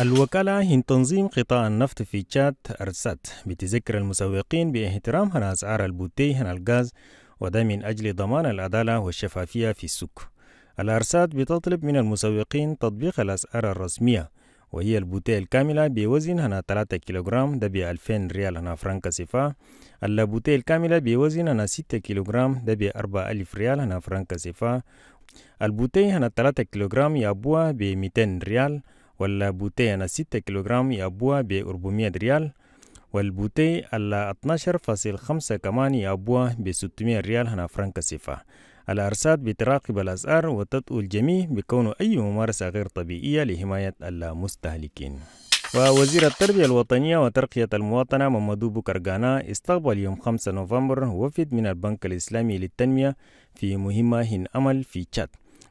الوكالة من تنظيم قطاع النفط في تشاد أرسات بتذكر المسوقين باحترام أسعار البوتي الغاز وده من أجل ضمان العدالة والشفافية في السوق الأرسات بتطلب من المسوقين تطبيق الأسعار الرسمية وهي البوتية الكاملة بوزن هنا 3 كيلوغرام ده ب 2000 ريال هنا فرانك سيفا البوتية الكاملة بوزن هنا 6 كيلوغرام ده ب 4000 ريال هنا فرانك سيفا البوتية هنا 3 كيلوغرام يابوها ب 200 ريال بوتي أنا ستة كيلوغرام يابوها ب 400 ريال والبوتي على 12.5 كمان يابوها ب 600 ريال هنا فرنك سيفا الأرصاد بتراقب الأسعار وتطؤ الجميع بكون أي ممارسة غير طبيعية لحماية المستهلكين ووزير التربية الوطنية وترقية المواطنة ممدو بوكرغانا استقبل يوم 5 نوفمبر وفد من البنك الإسلامي للتنمية في مهمة هن أمل في تشاد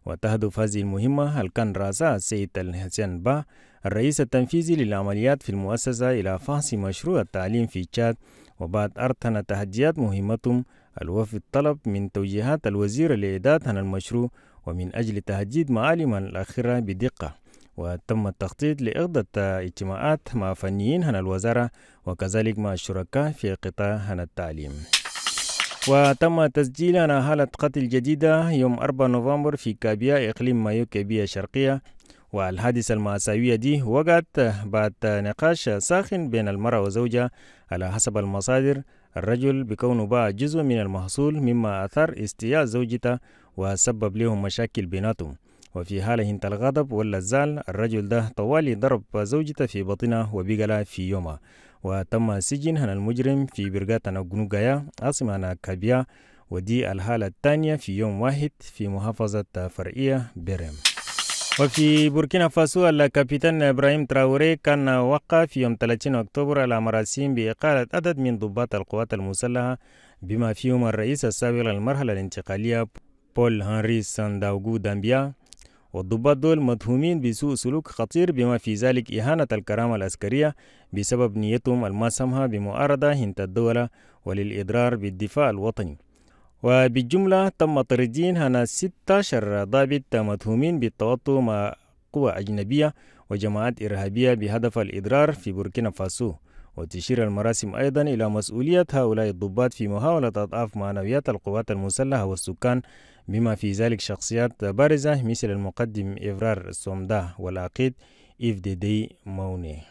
وتهدف هذه المهمة الكان رأسها السيد الحسين با الرئيس التنفيذي للعمليات في المؤسسة إلى فحص مشروع التعليم في تشاد وبعد أرتنا تحديات مهمتهم الوفد الطلب من توجيهات الوزير لإعداد هذا المشروع ومن أجل تهديد معالم الأخيرة بدقة وتم التخطيط لإغضة اجتماعات مع فنيين هنا الوزارة وكذلك مع الشركاء في قطاع هنا التعليم وتم تسجيلنا حالة قتل جديدة يوم 4 نوفمبر في كابيا إقليم مايو كابيا الشرقية والحادثة المأساوية دي وقعت بعد نقاش ساخن بين المرأة وزوجها على حسب المصادر الرجل بكونه باع جزء من المحصول مما أثار استياء زوجته وسبب لهم مشاكل بيناتهم وفي حاله انت الغضب واللزال الرجل ده طوالي ضرب زوجته في بطنه وبقلا في يومه وتم هنا المجرم في برغاتا نوغنوغايا عاصمة كابيا ودي الحالة الثانية في يوم واحد في محافظة فرعية بيرم وفي بوركينا فاسو الكابتن إبراهيم تراوري كان وقع في يوم 30 أكتوبر على مراسيم بإقالة عدد من ضباط القوات المسلحة بما فيهم الرئيس السابق للمرحلة الانتقالية بول هنري سانداوغو دامبيا والضباط دول مدهومين بسوء سلوك خطير بما في ذلك إهانة الكرامة العسكرية بسبب نيتهم المسمها بمعارضة هند الدولة وللإضرار بالدفاع الوطني وبالجملة تم طردين هنا 16 ضابط مدهومين بالتوطؤ مع قوى أجنبية وجماعات إرهابية بهدف الإضرار في بوركينا فاسو وتشير المراسم أيضا إلى مسؤولية هؤلاء الضباط في محاولة أضعاف معنويات القوات المسلحة والسكان بما في ذلك شخصيات بارزة مثل المقدم إفرار سومدا والعقيد إف دي دي موني